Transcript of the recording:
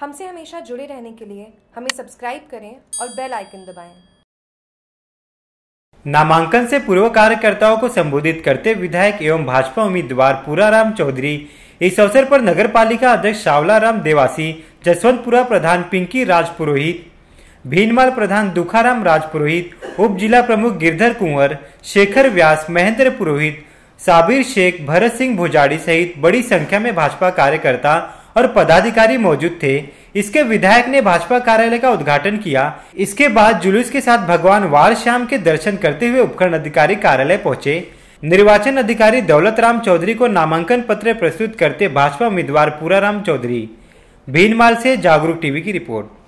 हमसे हमेशा जुड़े रहने के लिए हमें सब्सक्राइब करें और बेल आइकन दबाएं। नामांकन से पूर्व कार्यकर्ताओं को संबोधित करते विधायक एवं भाजपा उम्मीदवार पूरा राम चौधरी इस अवसर पर नगर पालिका अध्यक्ष सावला राम देवासी जसवंतपुरा प्रधान पिंकी राजपुरोहित भीनमाल प्रधान दुखाराम राजपुरोहित उप जिला प्रमुख गिरधर कुंवर शेखर व्यास महेंद्र पुरोहित साबिर शेख भरत सिंह भोजाड़ी सहित बड़ी संख्या में भाजपा कार्यकर्ता और पदाधिकारी मौजूद थे इसके विधायक ने भाजपा कार्यालय का उद्घाटन किया इसके बाद जुलूस के साथ भगवान वार श्याम के दर्शन करते हुए उपखंड अधिकारी कार्यालय पहुंचे निर्वाचन अधिकारी दौलत राम चौधरी को नामांकन पत्र प्रस्तुत करते भाजपा उम्मीदवार पूरा राम चौधरी भीनमाल से जागरूक टीवी की रिपोर्ट